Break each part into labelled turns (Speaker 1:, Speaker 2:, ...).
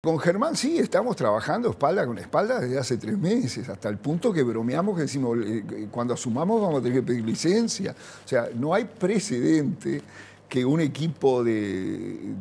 Speaker 1: Con Germán sí, estamos trabajando espalda con espalda desde hace tres meses, hasta el punto que bromeamos que decimos, eh, cuando asumamos vamos a tener que pedir licencia. O sea, no hay precedente que un equipo de,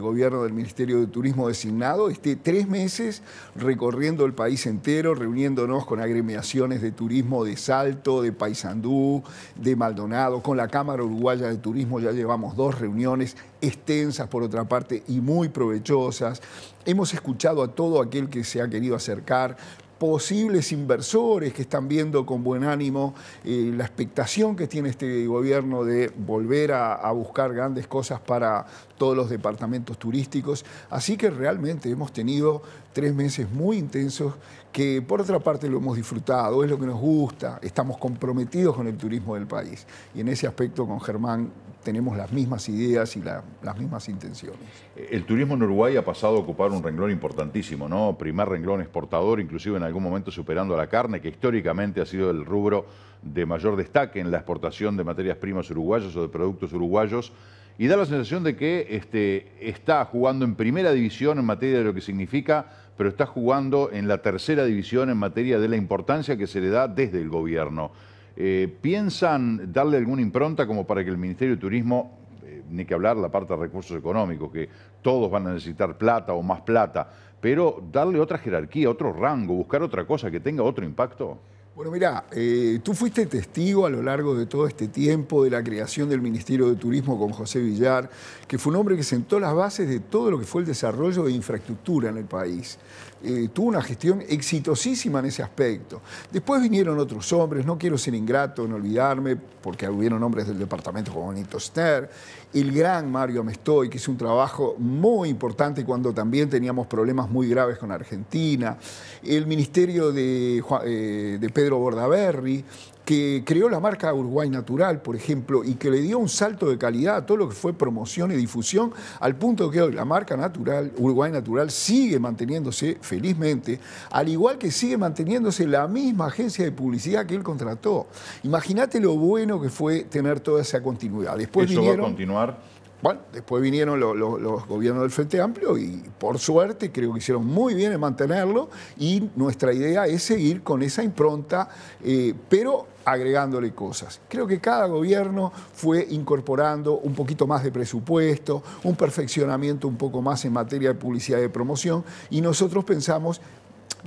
Speaker 1: gobierno del Ministerio de Turismo designado esté tres meses recorriendo el país entero, reuniéndonos con agremiaciones de turismo de Salto, de Paysandú, de Maldonado, con la Cámara Uruguaya de Turismo ya llevamos dos reuniones extensas por otra parte y muy provechosas. Hemos escuchado a todo aquel que se ha querido acercar, posibles inversores que están viendo con buen ánimo eh, la expectación que tiene este gobierno de volver a, buscar grandes cosas para todos los departamentos turísticos. Así que realmente hemos tenido tres meses muy intensos que por otra parte lo hemos disfrutado, es lo que nos gusta, estamos comprometidos con el turismo del país. Y en ese aspecto con Germán tenemos las mismas ideas y las mismas intenciones.
Speaker 2: El turismo en Uruguay ha pasado a ocupar un renglón importantísimo, ¿no? Primer renglón exportador, inclusive en algún momento superando a la carne, que históricamente ha sido el rubro de mayor destaque en la exportación de materias primas uruguayas o de productos uruguayos. Y da la sensación de que este, está jugando en primera división en materia de lo que significa pero está jugando en la tercera división en materia de la importancia que se le da desde el gobierno. Eh, ¿Piensan darle alguna impronta como para que el Ministerio de Turismo, eh, ni que hablar la parte de recursos económicos, que todos van a necesitar plata o más plata, pero darle otra jerarquía, otro rango, buscar otra cosa que tenga otro impacto?
Speaker 1: Bueno, mira, eh, tú fuiste testigo a lo largo de todo este tiempo de la creación del Ministerio de Turismo con José Villar, que fue un hombre que sentó las bases de todo lo que fue el desarrollo de infraestructura en el país. Eh, tuvo una gestión exitosísima en ese aspecto. Después vinieron otros hombres, no quiero ser ingrato, en olvidarme, porque hubieron hombres del departamento como Nito Ster, el gran Mario Amestoy, que hizo un trabajo muy importante cuando también teníamos problemas muy graves con Argentina, el Ministerio de, eh, de Pedro Bordaberry, que creó la marca Uruguay Natural, por ejemplo, y que le dio un salto de calidad a todo lo que fue promoción y difusión, al punto que hoy la marca natural, Uruguay Natural, sigue manteniéndose felizmente, al igual que sigue manteniéndose la misma agencia de publicidad que él contrató. Imagínate lo bueno que fue tener toda esa continuidad. Después ¿Eso a
Speaker 2: continuar?
Speaker 1: Bueno, después vinieron los, gobiernos del Frente Amplio y por suerte creo que hicieron muy bien en mantenerlo y nuestra idea es seguir con esa impronta, eh, pero agregándole cosas. Creo que cada gobierno fue incorporando un poquito más de presupuesto, un perfeccionamiento un poco más en materia de publicidad y de promoción y nosotros pensamos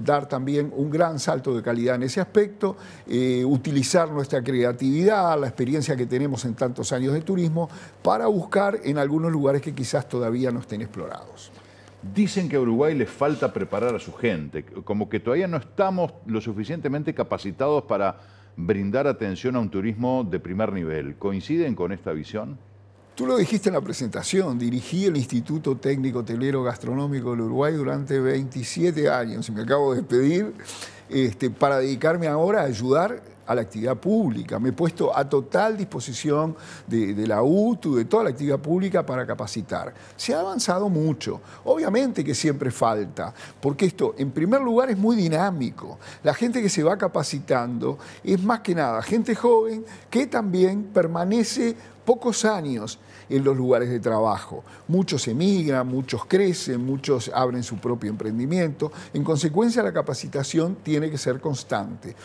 Speaker 1: dar también un gran salto de calidad en ese aspecto, eh, utilizar nuestra creatividad, la experiencia que tenemos en tantos años de turismo,
Speaker 2: para buscar en algunos lugares que quizás todavía no estén explorados. Dicen que a Uruguay le falta preparar a su gente, como que todavía no estamos lo suficientemente capacitados para brindar atención a un turismo de primer nivel. ¿Coinciden con esta visión?
Speaker 1: Tú lo dijiste en la presentación, dirigí el Instituto Técnico Hotelero Gastronómico del Uruguay durante 27 años me acabo de despedir este, para dedicarme ahora a ayudar a la actividad pública. Me he puesto a total disposición de, de, la UTU, de toda la actividad pública para capacitar. Se ha avanzado mucho. Obviamente que siempre falta, porque esto, en primer lugar, es muy dinámico. La gente que se va capacitando es más que nada gente joven que también permanece pocos años en los lugares de trabajo. Muchos emigran, muchos crecen, muchos abren su propio emprendimiento. En consecuencia, la capacitación tiene que ser constante.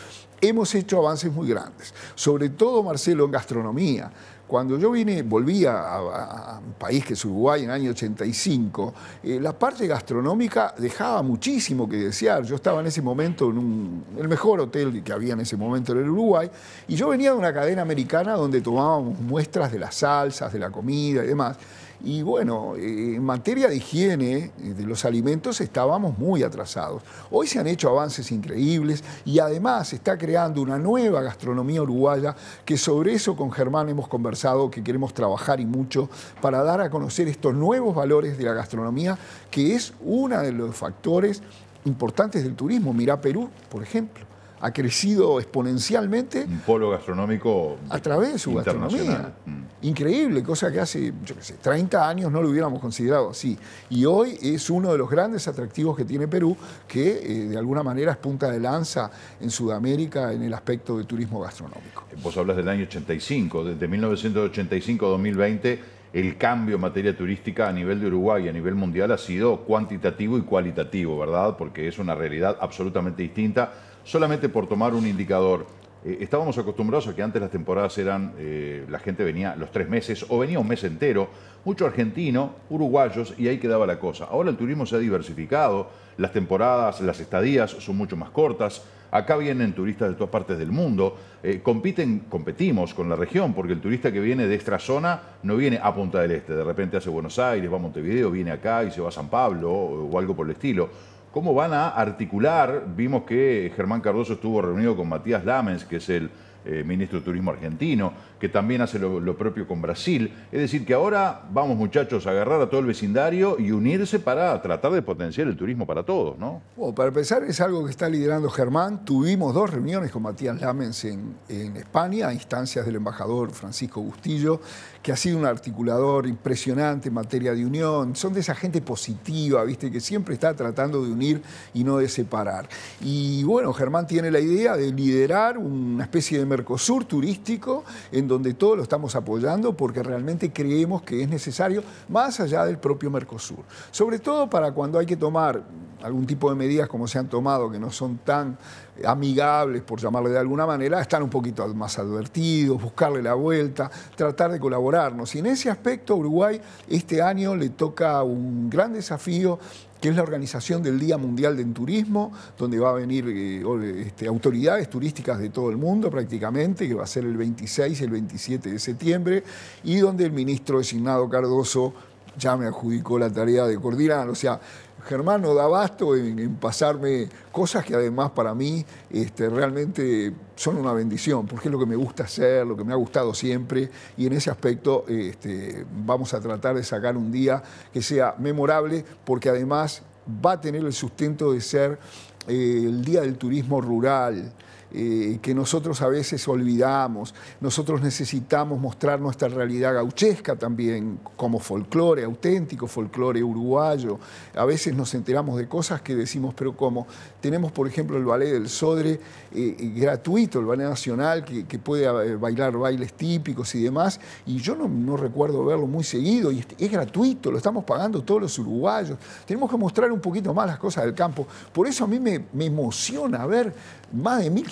Speaker 1: Hemos hecho avances muy grandes, sobre todo, Marcelo, en gastronomía. Cuando yo vine, volví a, un país que es Uruguay en el año 85, eh, la parte gastronómica dejaba muchísimo que desear. Yo estaba en ese momento en el mejor hotel que había en ese momento en el Uruguay y yo venía de una cadena americana donde tomábamos muestras de las salsas, de la comida y demás. Y bueno, eh, en materia de higiene eh, de los alimentos estábamos muy atrasados. Hoy se han hecho avances increíbles y además se está creando una nueva gastronomía uruguaya que sobre eso con Germán hemos conversado, que queremos trabajar y mucho para dar a conocer estos nuevos valores de la gastronomía, que es uno de los factores importantes del turismo. Mirá Perú, por ejemplo ha crecido exponencialmente. Un polo gastronómico. A través de su gastronomía. Mm. Increíble, cosa que hace, yo qué sé, 30 años no lo hubiéramos considerado así. Y hoy es uno de los grandes atractivos que tiene Perú, que eh, de alguna manera es punta de lanza en Sudamérica en el aspecto de turismo gastronómico.
Speaker 2: Vos hablas del año 85, desde 1985 a 2020 el cambio en materia turística a nivel de Uruguay y a nivel mundial ha sido cuantitativo y cualitativo, ¿verdad? Porque es una realidad absolutamente distinta Solamente por tomar un indicador, eh, estábamos acostumbrados a que antes las temporadas eran, eh, la gente venía los tres meses o venía un mes entero, mucho argentino, uruguayos y ahí quedaba la cosa. Ahora el turismo se ha diversificado, las temporadas, las estadías son mucho más cortas, acá vienen turistas de todas partes del mundo, eh, compiten, competimos con la región porque el turista que viene de esta zona no viene a Punta del Este, de repente hace Buenos Aires, va a Montevideo, viene acá y se va a San Pablo o algo por el estilo ¿Cómo van a articular? Vimos que Germán Cardoso estuvo reunido con Matías Lamens, que es el eh, ministro de Turismo argentino, que también hace lo, propio con Brasil. Es decir, que ahora vamos muchachos a agarrar a todo el vecindario y unirse para tratar de potenciar el turismo para todos, ¿no?
Speaker 1: Bueno, para empezar es algo que está liderando Germán. Tuvimos dos reuniones con Matías Lamens en, España, a instancias del embajador Francisco Bustillo, que ha sido un articulador impresionante en materia de unión. Son de esa gente positiva, ¿viste? Que siempre está tratando de unir y no de separar. Y bueno, Germán tiene la idea de liderar una especie de Mercosur turístico, en donde todos lo estamos apoyando porque realmente creemos que es necesario más allá del propio Mercosur. Sobre todo para cuando hay que tomar algún tipo de medidas como se han tomado, que no son tan amigables, por llamarlo de alguna manera, estar un poquito más advertidos, buscarle la vuelta, tratar de colaborarnos. Y en ese aspecto, Uruguay este año le toca un gran desafío que es la organización del Día Mundial del Turismo, donde va a venir eh, este, autoridades turísticas de todo el mundo prácticamente, que va a ser el 26 y el 27 de septiembre, y donde el ministro designado Cardoso ya me adjudicó la tarea de coordinar. O sea, Germán no da abasto en, pasarme cosas que además para mí este, realmente son una bendición, porque es lo que me gusta hacer, lo que me ha gustado siempre, y en ese aspecto este, vamos a tratar de sacar un día que sea memorable, porque además va a tener el sustento de ser eh, el Día del Turismo Rural, eh, que nosotros a veces olvidamos. Nosotros necesitamos mostrar nuestra realidad gauchesca también como folclore auténtico, folclore uruguayo. A veces nos enteramos de cosas que decimos, pero como tenemos por ejemplo el ballet del Sodre eh, eh, gratuito, el ballet nacional, que, puede bailar bailes típicos y demás, y yo no, recuerdo verlo muy seguido, y es, gratuito, lo estamos pagando todos los uruguayos. Tenemos que mostrar un poquito más las cosas del campo. Por eso a mí me, emociona ver más de mil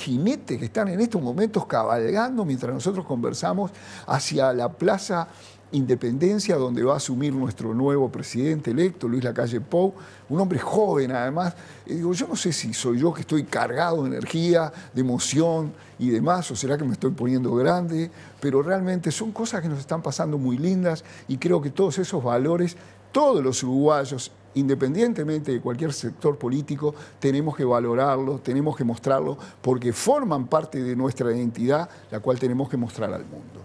Speaker 1: que están en estos momentos cabalgando mientras nosotros conversamos hacia la Plaza Independencia, donde va a asumir nuestro nuevo presidente electo, Luis Lacalle Pou, un hombre joven además. digo, yo no sé si soy yo que estoy cargado de energía, de emoción y demás, o será que me estoy poniendo grande, pero realmente son cosas que nos están pasando muy lindas y creo que todos esos valores todos los uruguayos, independientemente de cualquier sector político, tenemos que valorarlo, tenemos que mostrarlo, porque forman parte de nuestra identidad, la cual tenemos que mostrar al mundo.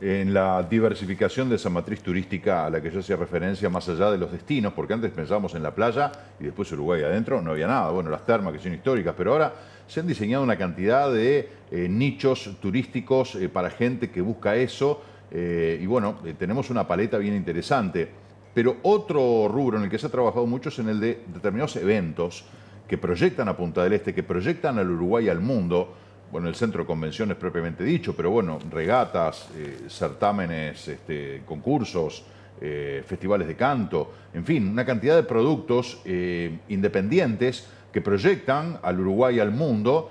Speaker 2: En la diversificación de esa matriz turística a la que yo hacía referencia, más allá de los destinos, porque antes pensábamos en la playa y después Uruguay adentro, no había nada. Bueno, las termas que son históricas, pero ahora se han diseñado una cantidad de eh, nichos turísticos eh, para gente que busca eso. Eh, y bueno, tenemos una paleta bien interesante. Pero otro rubro en el que se ha trabajado mucho es en el de determinados eventos que proyectan a Punta del Este, que proyectan al Uruguay al mundo. Bueno, el centro de convenciones propiamente dicho, pero bueno, regatas, eh, certámenes, este, concursos, eh, festivales de canto, en fin, una cantidad de productos eh, independientes que proyectan al Uruguay al mundo,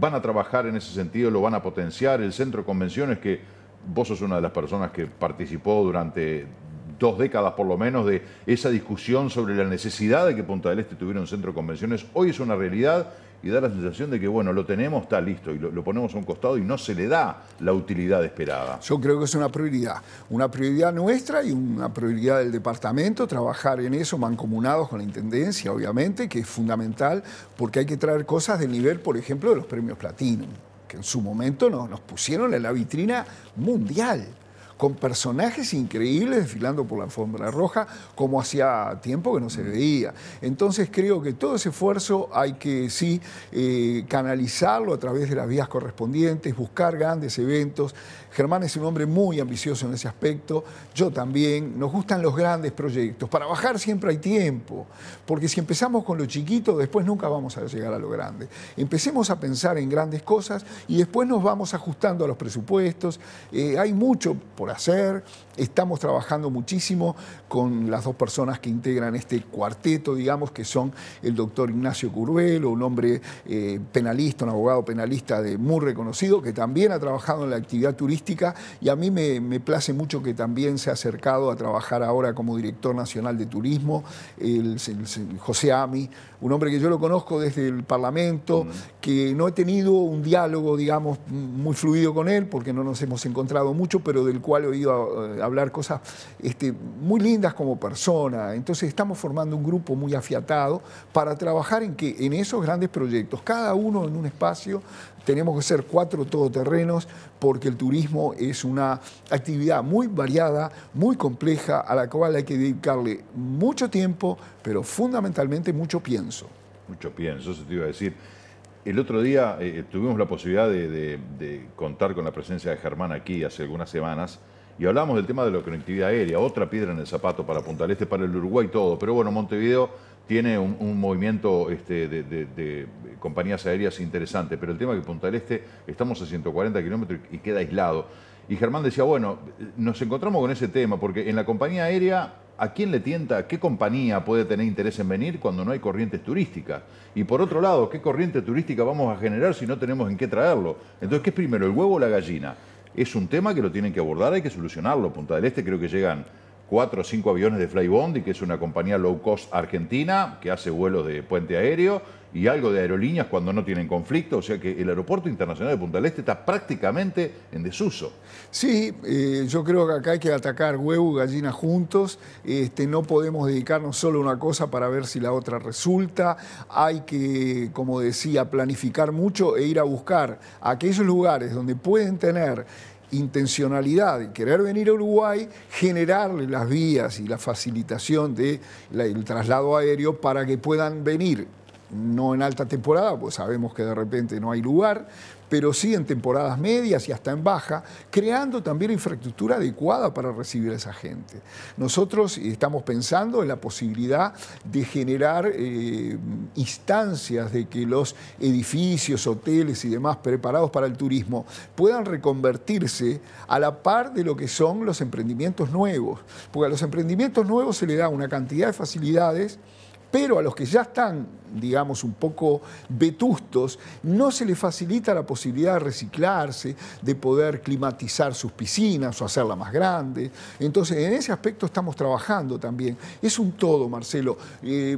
Speaker 2: van a trabajar en ese sentido, lo van a potenciar. El centro de convenciones, que vos sos una de las personas que participó durante dos décadas por lo menos de esa discusión sobre la necesidad de que Punta del Este tuviera un centro de convenciones, hoy es una realidad y da la sensación de que, bueno, lo tenemos, está listo, y lo, ponemos a un costado y no se le da la utilidad esperada. Yo creo que es una prioridad, una prioridad
Speaker 1: nuestra y una prioridad del departamento, trabajar en eso, mancomunados con la Intendencia, obviamente, que es fundamental, porque hay que traer cosas del nivel, por ejemplo, de los premios Platinum, que en su momento nos pusieron en la vitrina mundial con personajes increíbles desfilando por la alfombra roja, como hacía tiempo que no se veía. Entonces creo que todo ese esfuerzo hay que sí eh, canalizarlo a través de las vías correspondientes, buscar grandes eventos. Germán es un hombre muy ambicioso en ese aspecto, yo también, nos gustan los grandes proyectos. Para bajar siempre hay tiempo, porque si empezamos con lo chiquito, después nunca vamos a llegar a lo grande. Empecemos a pensar en grandes cosas y después nos vamos ajustando a los presupuestos. Eh, hay mucho, por hacer. Estamos trabajando muchísimo con las dos personas que integran este cuarteto, digamos, que son el doctor Ignacio Curbelo, un hombre eh, penalista, un abogado penalista de muy reconocido, que también ha trabajado en la actividad turística y a mí me, me place mucho que también se ha acercado a trabajar ahora como director nacional de turismo, el, José Ami, un hombre que yo lo conozco desde el Parlamento, que no he tenido un diálogo, digamos, muy fluido con él, porque no nos hemos encontrado mucho, pero del cual he oído eh, hablar cosas este, muy lindas como persona. Entonces estamos formando un grupo muy afiatado para trabajar en en esos grandes proyectos, cada uno en un espacio, tenemos que ser cuatro todoterrenos porque el turismo es una actividad muy variada, muy compleja, a la cual hay que dedicarle mucho tiempo, pero fundamentalmente mucho
Speaker 2: pienso. Mucho pienso, eso te iba a decir. El otro día eh, tuvimos la posibilidad de, de, contar con la presencia de Germán aquí hace algunas semanas y hablamos del tema de la conectividad aérea, otra piedra en el zapato para Punta del Este, para el Uruguay todo. Pero bueno, Montevideo tiene un, movimiento este, de, compañías aéreas interesante, pero el tema es que Punta del Este estamos a 140 kilómetros y queda aislado. Y Germán decía, bueno, nos encontramos con ese tema, porque en la compañía aérea, ¿a quién le tienta? ¿Qué compañía puede tener interés en venir cuando no hay corrientes turísticas? Y por otro lado, ¿qué corriente turística vamos a generar si no tenemos en qué traerlo? Entonces, ¿qué es primero, el huevo o la gallina? es un tema que lo tienen que abordar, hay que solucionarlo. Punta del Este creo que llegan cuatro o cinco aviones de Flybondi, que es una compañía low cost argentina que hace vuelos de puente aéreo y algo de aerolíneas cuando no tienen conflicto. O sea que el aeropuerto internacional de Punta del Este está prácticamente en desuso. Sí, eh, yo creo que acá hay que atacar huevo
Speaker 1: y gallina juntos. Este, no podemos dedicarnos solo a una cosa para ver si la otra resulta. Hay que, como decía, planificar mucho e ir a buscar aquellos lugares donde pueden tener intencionalidad de querer venir a Uruguay, generarle las vías y la facilitación del el traslado aéreo para que puedan venir no en alta temporada, pues sabemos que de repente no hay lugar, pero sí en temporadas medias y hasta en baja, creando también infraestructura adecuada para recibir a esa gente. Nosotros estamos pensando en la posibilidad de generar eh, instancias de que los edificios, hoteles y demás preparados para el turismo puedan reconvertirse a la par de lo que son los emprendimientos nuevos, porque a los emprendimientos nuevos se le da una cantidad de facilidades pero a los que ya están, digamos, un poco vetustos, no se les facilita la posibilidad de reciclarse, de poder climatizar sus piscinas o hacerla más grande. Entonces, en ese aspecto estamos trabajando también. Es un todo, Marcelo. Eh,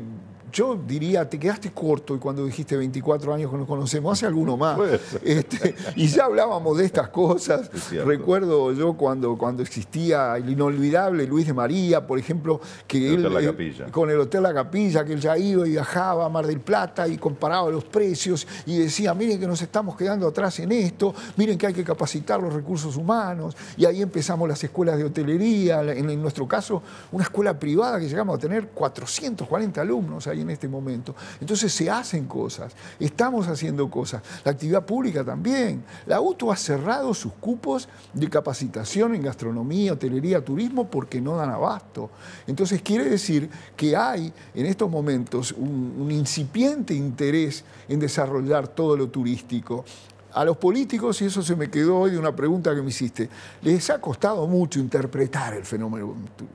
Speaker 1: yo diría, te quedaste corto y cuando dijiste 24 años que nos conocemos, hace alguno más. Este, y ya hablábamos de estas cosas. Recuerdo yo cuando, cuando existía el inolvidable Luis de María, por ejemplo, que eh, con el Hotel La Capilla, que él ya iba y viajaba a Mar del Plata y comparaba los precios y decía, miren que nos estamos quedando atrás en esto, miren que hay que capacitar los recursos humanos. Y ahí empezamos las escuelas de hotelería, en, en nuestro caso, una escuela privada que llegamos a tener 440 alumnos ahí en este momento. Entonces se hacen cosas, estamos haciendo cosas. La actividad pública también. La UTO ha cerrado sus cupos de capacitación en gastronomía, hotelería, turismo porque no dan abasto. Entonces quiere decir que hay en estos momentos un incipiente interés en desarrollar todo lo turístico a los políticos, y eso se me quedó hoy de una pregunta que me hiciste, les ha costado mucho interpretar el fenómeno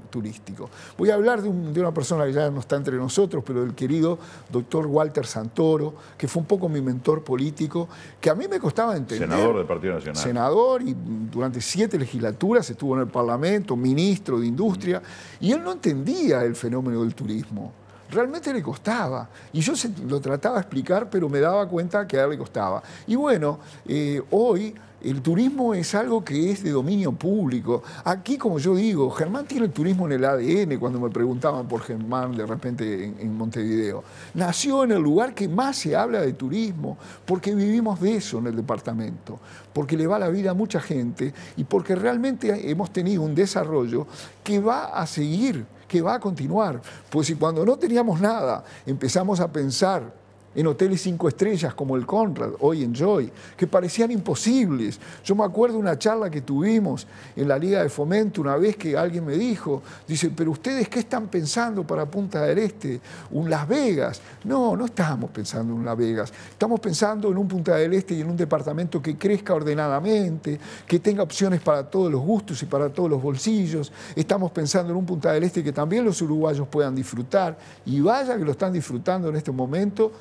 Speaker 1: turístico. Voy a hablar de, una persona que ya no está entre nosotros, pero del querido doctor Walter Santoro, que fue un poco mi mentor político, que a mí me costaba entender. Senador del Partido Nacional. Senador, y durante siete legislaturas estuvo en el Parlamento, ministro de Industria, y él no entendía el fenómeno del turismo realmente le costaba. Y yo lo trataba de explicar, pero me daba cuenta que a él le costaba. Y bueno, eh, hoy el turismo es algo que es de dominio público. Aquí, como yo digo, Germán tiene el turismo en el ADN, cuando me preguntaban por Germán de repente en, Montevideo. Nació en el lugar que más se habla de turismo, porque vivimos de eso en el departamento, porque le va la vida a mucha gente y porque realmente hemos tenido un desarrollo que va a seguir que va a continuar. Pues si cuando no teníamos nada empezamos a pensar en hoteles cinco estrellas como el Conrad, hoy en Joy, que parecían imposibles. Yo me acuerdo de una charla que tuvimos en la Liga de Fomento una vez que alguien me dijo, dice, pero ustedes qué están pensando para Punta del Este? ¿Un Las Vegas? No, no estamos pensando en Las Vegas, estamos pensando en un Punta del Este y en un departamento que crezca ordenadamente, que tenga opciones para todos los gustos y para todos los bolsillos, estamos pensando en un Punta del Este que también los uruguayos puedan disfrutar y vaya que lo están disfrutando en este momento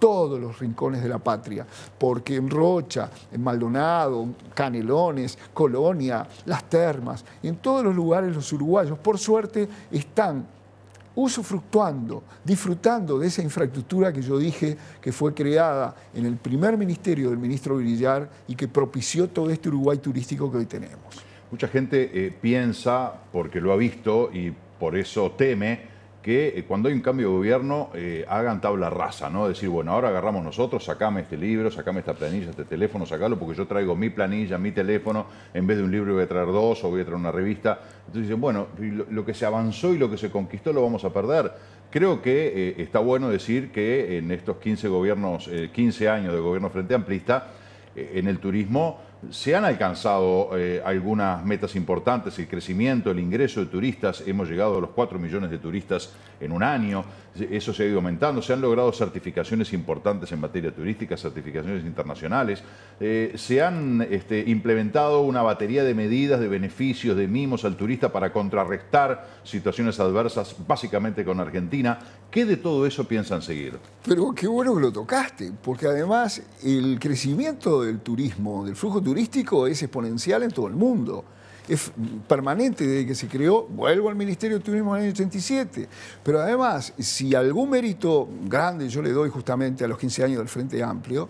Speaker 1: todos los rincones de la patria, porque en Rocha, en Maldonado, Canelones, Colonia, Las Termas, en todos los lugares los uruguayos, por suerte, están usufructuando, disfrutando de esa infraestructura que yo dije que fue creada en el primer ministerio del ministro Brillar y que propició todo este Uruguay turístico que hoy tenemos.
Speaker 2: Mucha gente eh, piensa, porque lo ha visto y por eso teme, que eh, cuando hay un cambio de gobierno eh, hagan tabla rasa, ¿no? Decir, bueno, ahora agarramos nosotros, sacame este libro, sacame esta planilla, este teléfono, sacalo, porque yo traigo mi planilla, mi teléfono, en vez de un libro voy a traer dos o voy a traer una revista. Entonces dicen, bueno, lo, que se avanzó y lo que se conquistó lo vamos a perder. Creo que eh, está bueno decir que en estos 15, gobiernos, 15 años de gobierno frente amplista, en el turismo se han alcanzado eh, algunas metas importantes, el crecimiento, el ingreso de turistas, hemos llegado a los 4 millones de turistas en un año, eso se ha ido aumentando, se han logrado certificaciones importantes en materia turística, certificaciones internacionales, eh, se han este, implementado una batería de medidas, de beneficios, de mimos al turista para contrarrestar situaciones adversas, básicamente con Argentina. ¿Qué de todo eso piensan seguir?
Speaker 1: Pero qué bueno que lo tocaste, porque además el crecimiento del turismo, del flujo turístico, turístico es exponencial en todo el mundo. Es permanente desde que se creó, vuelvo al Ministerio de Turismo en el año 87. Pero además, si algún mérito grande yo le doy justamente a los 15 años del Frente Amplio,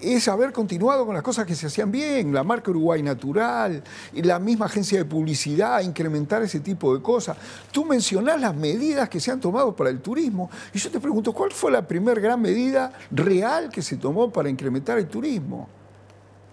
Speaker 1: es haber continuado con las cosas que se hacían bien, la marca Uruguay Natural, la misma agencia de publicidad, incrementar ese tipo de cosas. Tú mencionás las medidas que se han tomado para el turismo y yo te pregunto, ¿cuál fue la primera gran medida real que se tomó para incrementar el turismo?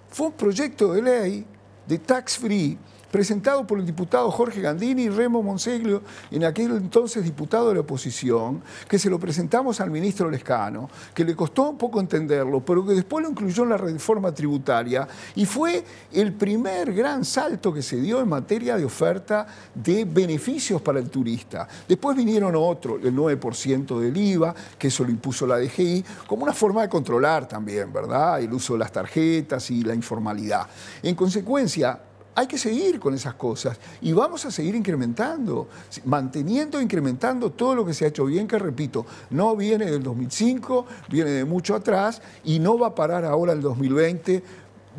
Speaker 1: fu un progetto de ley de tax free presentado por el diputado Jorge Gandini y Remo Monseglio, en aquel entonces diputado de la oposición, que se lo presentamos al ministro Lescano, que le costó un poco entenderlo, pero que después lo incluyó en la reforma tributaria y fue el primer gran salto que se dio en materia de oferta de beneficios para el turista. Después vinieron otros, el 9% del IVA, que eso lo impuso la DGI, como una forma de controlar también, ¿verdad? El uso de las tarjetas y la informalidad. En consecuencia, hay que seguir con esas cosas y vamos a seguir incrementando, manteniendo, e incrementando todo lo que se ha hecho bien, que repito, no viene del 2005, viene de mucho atrás y no va a parar ahora el 2020.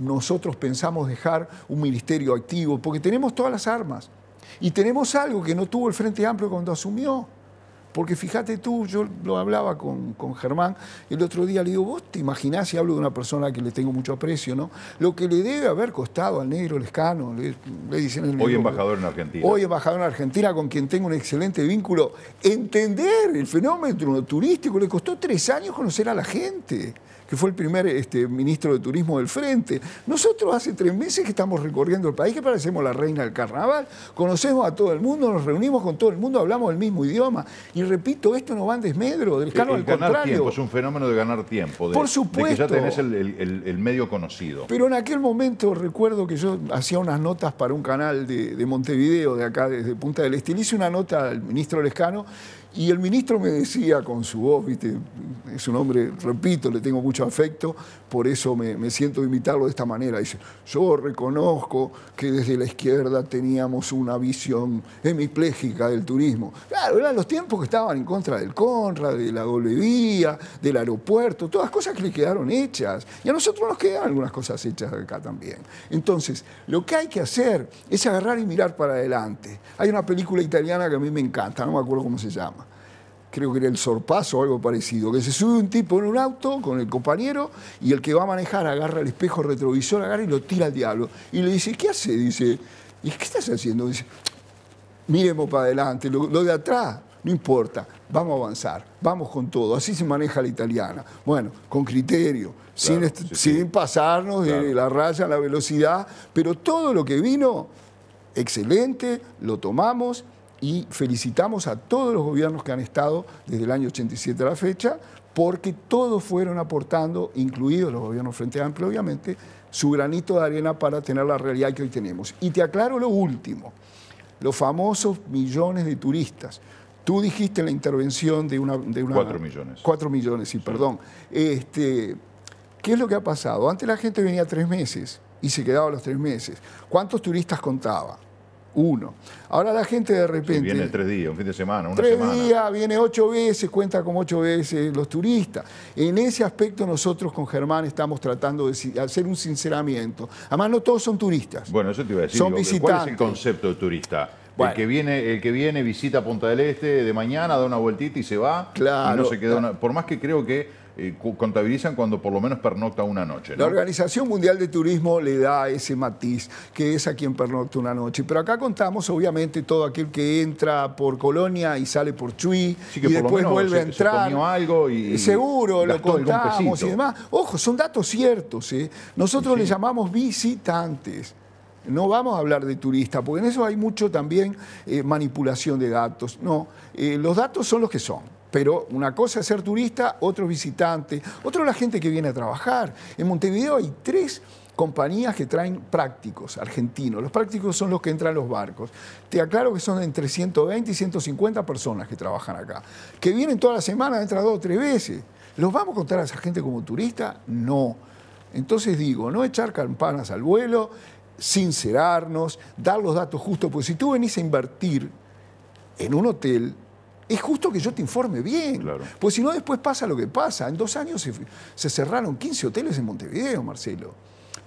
Speaker 1: Nosotros pensamos dejar un ministerio activo porque tenemos todas las armas y tenemos algo que no tuvo el Frente Amplio cuando asumió. Porque fíjate tú, yo lo hablaba con, con, Germán el otro día, le digo, vos te imaginás, si hablo de una persona que le tengo mucho aprecio, ¿no? Lo que le debe haber costado al negro Lescano, le, le dicen el negro, Hoy
Speaker 2: embajador en Argentina. Hoy
Speaker 1: embajador en Argentina, con quien tengo un excelente vínculo. Entender el fenómeno turístico, le costó tres años conocer a la gente que fue el primer este, ministro de Turismo del Frente. Nosotros hace tres meses que estamos recorriendo el país, que parecemos la reina del carnaval, conocemos a todo el mundo, nos reunimos con todo el mundo, hablamos el mismo idioma. Y repito, esto no va en desmedro, del eh, escano al contrario. es
Speaker 2: un fenómeno de ganar tiempo. Por supuesto. De ya tenés el, medio conocido.
Speaker 1: Pero en aquel momento recuerdo que yo hacía unas notas para un canal de, Montevideo, de acá, desde Punta del Este, hice una nota al ministro Lescano y el ministro me decía con su voz, ¿viste? es un hombre, repito, le tengo mucho afecto, por eso me, siento imitarlo de esta manera. Dice, yo reconozco que desde la izquierda teníamos una visión hemipléjica del turismo. Claro, eran los tiempos que estaban en contra del Conra, de la doble vía, del aeropuerto, todas cosas que le quedaron hechas. Y a nosotros nos quedan algunas cosas hechas acá también. Entonces, lo que hay que hacer es agarrar y mirar para adelante. Hay una película italiana que a mí me encanta, no me acuerdo cómo se llama creo que era el sorpaso o algo parecido, que se sube un tipo en un auto con el compañero y el que va a manejar agarra el espejo retrovisor, agarra y lo tira al diablo. Y le dice, ¿qué hace? Dice, ¿y qué estás haciendo? Dice, miremos para adelante, lo, de atrás, no importa, vamos a avanzar, vamos con todo, así se maneja la italiana. Bueno, con criterio, sin, sin pasarnos de la raya, la velocidad, pero todo lo que vino, excelente, lo tomamos y felicitamos a todos los gobiernos que han estado desde el año 87 a la fecha, porque todos fueron aportando, incluidos los gobiernos Frente Amplio, obviamente, su granito de arena para tener la realidad que hoy tenemos. Y te aclaro lo último, los famosos millones de turistas. Tú dijiste en la intervención de una... cuatro millones. Cuatro millones, sí, perdón. Este, ¿Qué es lo que ha pasado? Antes la gente venía tres meses y se quedaba los tres meses. ¿Cuántos turistas contaba? uno.
Speaker 2: Ahora la gente de repente... viene tres días, un fin de semana, una semana. Tres
Speaker 1: días, viene ocho veces, cuenta con ocho veces los turistas. En ese aspecto nosotros con Germán estamos tratando de hacer un sinceramiento. Además no todos son turistas.
Speaker 2: Bueno, eso te iba a decir. Son visitantes. ¿Cuál es el concepto de turista? El, que viene, el que viene visita Punta del Este de mañana, da una vueltita y se va. Claro. por más que creo que eh, contabilizan cuando por lo menos pernocta una noche. La Organización
Speaker 1: Mundial de Turismo le da ese matiz, que es a quien pernocta una noche. Pero acá contamos, obviamente, todo aquel que entra por Colonia y sale por Chuy y después vuelve a entrar.
Speaker 2: algo Seguro, lo contamos y demás.
Speaker 1: Ojo, son datos ciertos. ¿eh? Nosotros les llamamos visitantes. No vamos a hablar de turista, porque en eso hay mucho también eh, manipulación de datos. No, los datos son los que son. Pero una cosa es ser turista, otro visitante, otro la gente que viene a trabajar. En Montevideo hay tres compañías que traen prácticos argentinos. Los prácticos son los que entran los barcos. Te aclaro que son entre 120 y 150 personas que trabajan acá, que vienen toda la semana, entran dos o tres veces. ¿Los vamos a contar a esa gente como turista? No. Entonces digo, no echar campanas al vuelo, sincerarnos, dar los datos justos, porque si tú venís a invertir en un hotel, es justo que yo te informe bien. pues Porque si no, después pasa lo que pasa. En dos años se, se, cerraron 15 hoteles en Montevideo, Marcelo.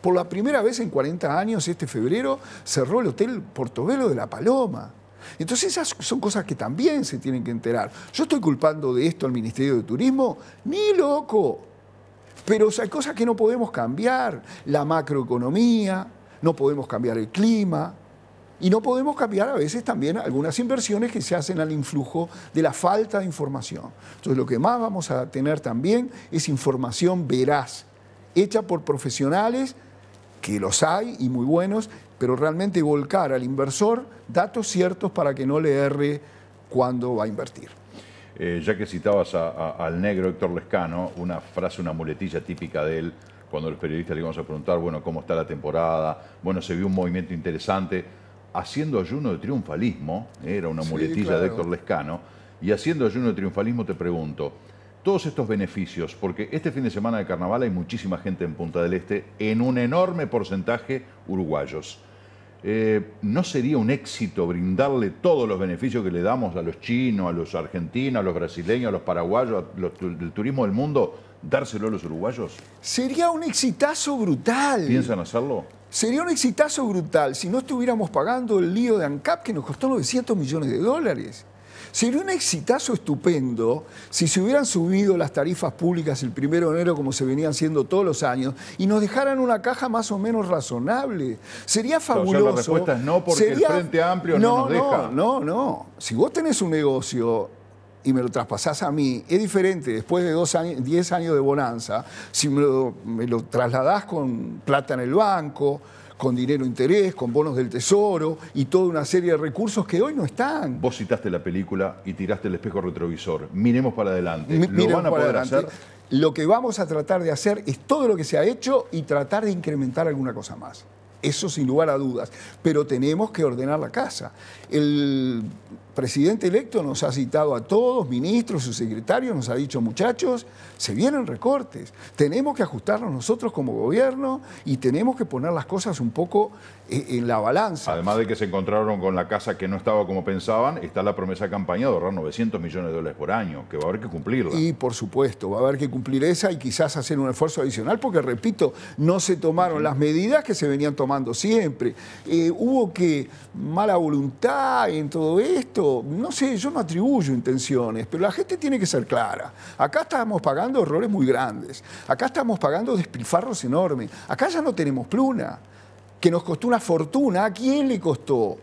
Speaker 1: Por la primera vez en 40 años, este febrero, cerró el Hotel Portobelo de La Paloma. Entonces esas son cosas que también se tienen que enterar. Yo estoy culpando de esto al Ministerio de Turismo, ni loco. Pero hay cosas que no podemos cambiar. La macroeconomía, no podemos cambiar el clima, y no podemos cambiar a veces también algunas inversiones que se hacen al influjo de la falta de información. Entonces lo que más vamos a tener también es información veraz, hecha por profesionales que los hay y muy buenos, pero realmente volcar al inversor datos ciertos para que no le erre cuando va a invertir.
Speaker 2: Eh, ya que citabas al negro Héctor Lescano, una frase, una muletilla típica de él, cuando los periodistas le íbamos a preguntar, bueno, ¿cómo está la temporada? Bueno, se vio un movimiento interesante haciendo ayuno de triunfalismo, eh, era una muletilla de Héctor Lescano, y haciendo ayuno de triunfalismo te pregunto, todos estos beneficios, porque este fin de semana de carnaval hay muchísima gente en Punta del Este, en un enorme porcentaje uruguayos. Eh, ¿No sería un éxito brindarle todos los beneficios que le damos a los chinos, a los argentinos, a los brasileños, a los paraguayos, al turismo del mundo, dárselo a los uruguayos? Sería un exitazo brutal. ¿Piensan hacerlo?
Speaker 1: Sería un exitazo brutal si no estuviéramos pagando el lío de ANCAP que nos costó 900 millones de dólares. Sería un exitazo estupendo si se hubieran subido las tarifas públicas el primero de enero como se venían siendo todos los años y nos dejaran una caja más o menos razonable. Sería fabuloso. la respuesta no porque el Frente Amplio no, no nos deja. No, no, no. Si vos tenés un negocio y me lo traspasás a mí, es diferente después de 10 años, años de bonanza, si me lo, me trasladás con plata en el banco, con dinero interés, con bonos del tesoro y toda una serie de recursos que hoy no están. Vos citaste la película y tiraste el espejo retrovisor. Miremos para adelante. ¿Lo van a poder hacer? Lo que vamos a tratar de hacer es todo lo que se ha hecho y tratar de incrementar alguna cosa más. Eso sin lugar a dudas. Pero tenemos que ordenar la casa. El presidente electo nos ha citado a todos, ministros, sus secretarios, nos ha dicho, muchachos, se vienen recortes, tenemos que ajustarnos nosotros como gobierno y tenemos que poner las cosas
Speaker 2: un poco eh, en la balanza. Además de que se encontraron con la casa que no estaba como pensaban, está la promesa de campaña de ahorrar 900 millones de dólares por año, que va a haber que cumplirla. Y
Speaker 1: por supuesto, va a haber que cumplir esa y quizás hacer un esfuerzo adicional, porque repito, no se tomaron las medidas que se venían tomando siempre. Eh, hubo que mala voluntad en todo esto no sé, yo no atribuyo intenciones, pero la gente tiene que ser clara. Acá estamos pagando errores muy grandes, acá estamos pagando despilfarros enormes, acá ya no tenemos pluna, que nos costó una fortuna, ¿a quién le costó?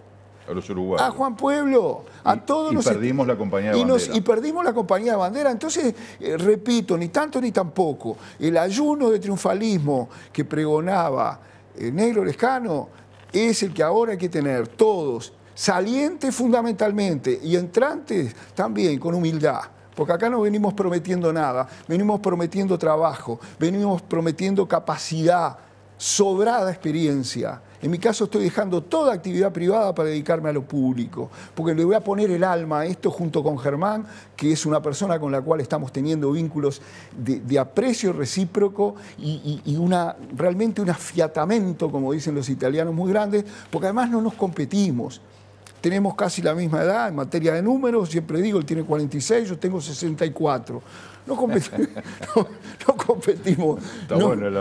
Speaker 1: A los uruguayos. A Juan Pueblo, a todos y Perdimos la
Speaker 2: compañía de y bandera. y
Speaker 1: perdimos la compañía de bandera. Entonces, eh, repito, ni tanto ni tampoco, el ayuno de triunfalismo que pregonaba el eh, negro Lescano es el que ahora hay que tener todos salientes fundamentalmente y entrantes también con humildad. Porque acá no venimos prometiendo nada, venimos prometiendo trabajo, venimos prometiendo capacidad, sobrada experiencia. En mi caso estoy dejando toda actividad privada para dedicarme a lo público, porque le voy a poner el alma a esto junto con Germán, que es una persona con la cual estamos teniendo vínculos de, aprecio recíproco y, una, realmente un afiatamento, como dicen los italianos, muy grande, porque además no nos competimos tenemos casi la misma edad en materia de números, siempre digo, él tiene 46, yo tengo 64. No, competimos,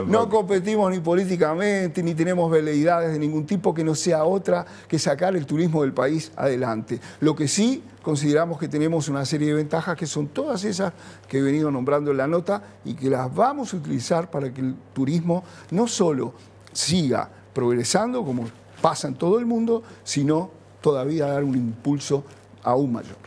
Speaker 1: no, competimos ni políticamente, ni tenemos veleidades de ningún tipo que no sea otra que sacar el turismo del país adelante. Lo que sí consideramos que tenemos una serie de ventajas que son todas esas que he venido nombrando en la nota y que las vamos a utilizar para que el turismo no solo siga progresando como pasa en todo el mundo, sino todavía dar un impulso aún mayor.